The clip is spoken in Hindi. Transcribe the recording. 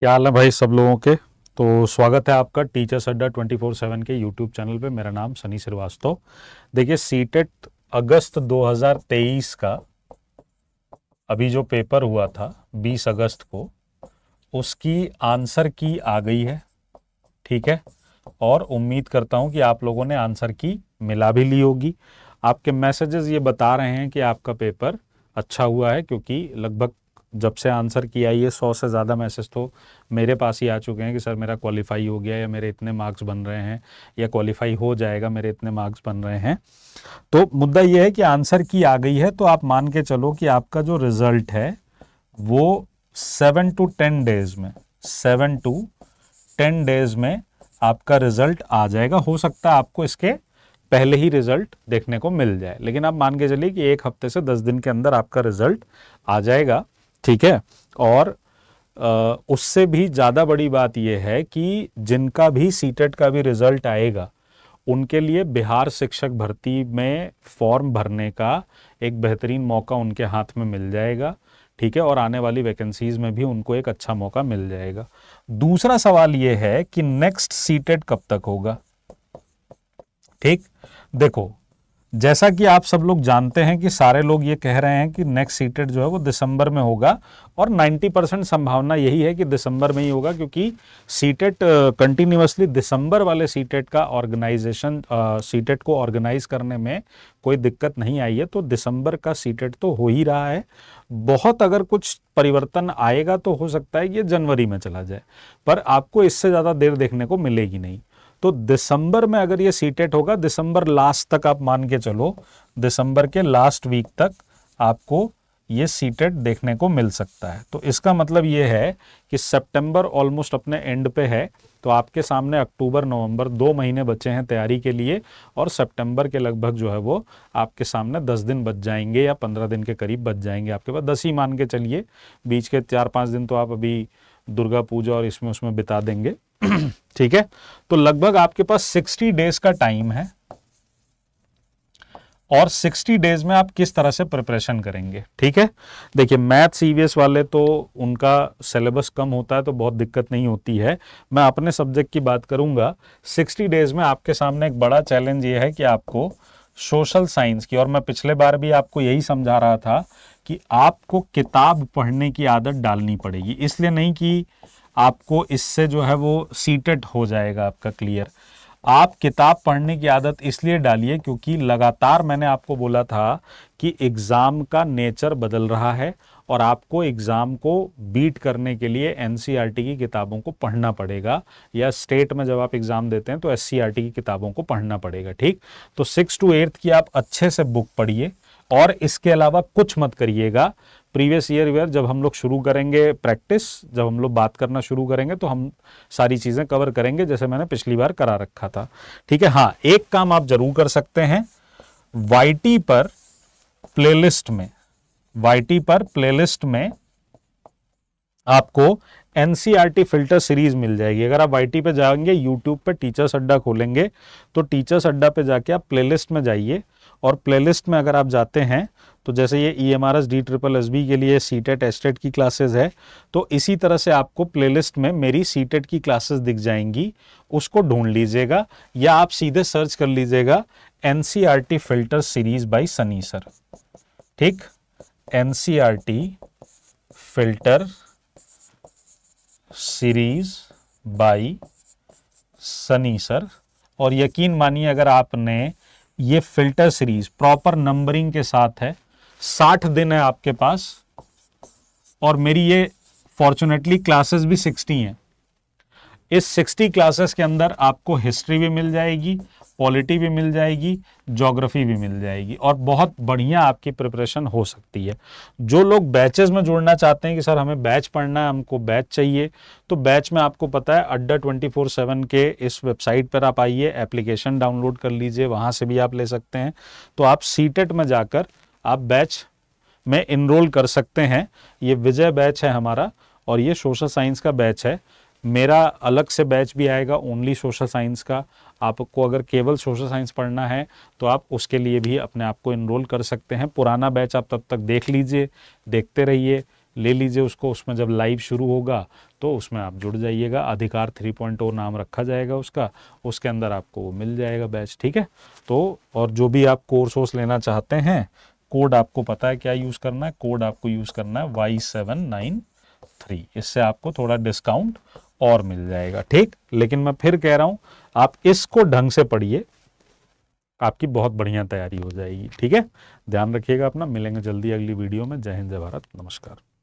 क्या हाल है भाई सब लोगों के तो स्वागत है आपका टीचर्स अड्डा 24/7 के यूट्यूब चैनल पे मेरा नाम सनी श्रीवास्तव देखिए सीटेट अगस्त 2023 का अभी जो पेपर हुआ था 20 अगस्त को उसकी आंसर की आ गई है ठीक है और उम्मीद करता हूं कि आप लोगों ने आंसर की मिला भी ली होगी आपके मैसेजेस ये बता रहे हैं कि आपका पेपर अच्छा हुआ है क्योंकि लगभग जब से आंसर किया ये सौ से ज़्यादा मैसेज तो मेरे पास ही आ चुके हैं कि सर मेरा क्वालिफाई हो गया या मेरे इतने मार्क्स बन रहे हैं या क्वालिफाई हो जाएगा मेरे इतने मार्क्स बन रहे हैं तो मुद्दा ये है कि आंसर की आ गई है तो आप मान के चलो कि आपका जो रिजल्ट है वो सेवन टू टेन डेज में सेवन टू टेन डेज में आपका रिजल्ट आ जाएगा हो सकता है आपको इसके पहले ही रिजल्ट देखने को मिल जाए लेकिन आप मान के चलिए कि एक हफ्ते से दस दिन के अंदर आपका रिजल्ट आ जाएगा ठीक है और आ, उससे भी ज़्यादा बड़ी बात यह है कि जिनका भी सीटेट e का भी रिजल्ट आएगा उनके लिए बिहार शिक्षक भर्ती में फॉर्म भरने का एक बेहतरीन मौका उनके हाथ में मिल जाएगा ठीक है और आने वाली वैकेंसीज में भी उनको एक अच्छा मौका मिल जाएगा दूसरा सवाल यह है कि नेक्स्ट सीटेट e कब तक होगा ठीक देखो जैसा कि आप सब लोग जानते हैं कि सारे लोग ये कह रहे हैं कि नेक्स्ट सीटेड जो है वो दिसंबर में होगा और 90 परसेंट संभावना यही है कि दिसंबर में ही होगा क्योंकि सीटेट कंटिन्यूसली दिसंबर वाले सीटेट का ऑर्गेनाइजेशन सीटेट को ऑर्गेनाइज करने में कोई दिक्कत नहीं आई है तो दिसंबर का सीटेट तो हो ही रहा है बहुत अगर कुछ परिवर्तन आएगा तो हो सकता है कि ये जनवरी में चला जाए पर आपको इससे ज़्यादा देर देखने को मिलेगी नहीं तो दिसंबर में अगर ये सीटेट होगा दिसंबर लास्ट तक आप मान के चलो दिसंबर के लास्ट वीक तक आपको ये सीटेट देखने को मिल सकता है तो इसका मतलब ये है कि सितंबर ऑलमोस्ट अपने एंड पे है तो आपके सामने अक्टूबर नवंबर दो महीने बचे हैं तैयारी के लिए और सितंबर के लगभग जो है वो आपके सामने दस दिन बच जाएंगे या पंद्रह दिन के करीब बच जाएंगे आपके पास दस ही मान के चलिए बीच के चार पाँच दिन तो आप अभी दुर्गा पूजा और इसमें उसमें बिता देंगे ठीक है तो लगभग आपके पास 60 डेज का टाइम है और 60 डेज में आप किस तरह से प्रिपरेशन करेंगे ठीक है देखिए मैथ सीवीएस e वाले तो उनका सिलेबस कम होता है तो बहुत दिक्कत नहीं होती है मैं अपने सब्जेक्ट की बात करूंगा 60 डेज में आपके सामने एक बड़ा चैलेंज यह है कि आपको सोशल साइंस की और मैं पिछले बार भी आपको यही समझा रहा था कि आपको किताब पढ़ने की आदत डालनी पड़ेगी इसलिए नहीं कि आपको इससे जो है वो सीटेड हो जाएगा आपका क्लियर आप किताब पढ़ने की आदत इसलिए डालिए क्योंकि लगातार मैंने आपको बोला था कि एग्ज़ाम का नेचर बदल रहा है और आपको एग्ज़ाम को बीट करने के लिए एन e की किताबों को पढ़ना पड़ेगा या स्टेट में जब आप एग्ज़ाम देते हैं तो एस e की किताबों को पढ़ना पड़ेगा ठीक तो सिक्स टू एट्थ की आप अच्छे से बुक पढ़िए और इसके अलावा कुछ मत करिएगा प्रीवियस ईयर वेयर जब हम लोग शुरू करेंगे प्रैक्टिस जब हम लोग बात करना शुरू करेंगे तो हम सारी चीज़ें कवर करेंगे जैसे मैंने पिछली बार करा रखा था ठीक है हाँ एक काम आप जरूर कर सकते हैं वाई पर प्लेलिस्ट में वाई पर प्लेलिस्ट में आपको एन फिल्टर सीरीज मिल जाएगी अगर आप वाई पे जाएंगे यूट्यूब पे टीचर्स अड्डा खोलेंगे तो टीचर्स अड्डा पे जाके आप प्लेलिस्ट में जाइए और प्लेलिस्ट में अगर आप जाते हैं तो जैसे ये E M R S D triple S B के लिए सी टेट टेट की क्लासेज है तो इसी तरह से आपको प्लेलिस्ट में मेरी सी टेट की क्लासेज दिख जाएंगी उसको ढूंढ लीजिएगा या आप सीधे सर्च कर लीजिएगा N C R T filter series by Sunny sir ठीक N C R T filter series by Sunny sir और यकीन मानिए अगर आपने ये फिल्टर सीरीज प्रॉपर नंबरिंग के साथ है साठ दिन है आपके पास और मेरी ये फॉर्चुनेटली क्लासेस भी सिक्सटी हैं इस सिक्सटी क्लासेस के अंदर आपको हिस्ट्री भी मिल जाएगी पॉलिटी भी मिल जाएगी जोग्राफी भी मिल जाएगी और बहुत बढ़िया आपकी प्रिपरेशन हो सकती है जो लोग बैचेस में जुड़ना चाहते हैं कि सर हमें बैच पढ़ना है हमको बैच चाहिए तो बैच में आपको पता है अड्डा ट्वेंटी फोर सेवन के इस वेबसाइट पर आप आइए एप्लीकेशन डाउनलोड कर लीजिए वहाँ से भी आप ले सकते हैं तो आप सीटेट e में जाकर आप बैच में इनरोल कर सकते हैं ये विजय बैच है हमारा और ये सोशल साइंस का बैच है मेरा अलग से बैच भी आएगा ओनली सोशल साइंस का आपको अगर केवल सोशल साइंस पढ़ना है तो आप उसके लिए भी अपने आप को इनरोल कर सकते हैं पुराना बैच आप तब तक देख लीजिए देखते रहिए ले लीजिए उसको उसमें जब लाइव शुरू होगा तो उसमें आप जुड़ जाइएगा अधिकार 3.0 नाम रखा जाएगा उसका उसके अंदर आपको वो मिल जाएगा बैच ठीक है तो और जो भी आप कोर्स वोर्स लेना चाहते हैं कोड आपको पता है क्या यूज़ करना है कोड आपको यूज़ करना है वाई सेवन नाइन थ्री इससे आपको थोड़ा डिस्काउंट और मिल जाएगा ठीक लेकिन मैं फिर कह रहा हूं आप इसको ढंग से पढ़िए आपकी बहुत बढ़िया तैयारी हो जाएगी ठीक है ध्यान रखिएगा अपना मिलेंगे जल्दी अगली वीडियो में जय हिंद जय भारत नमस्कार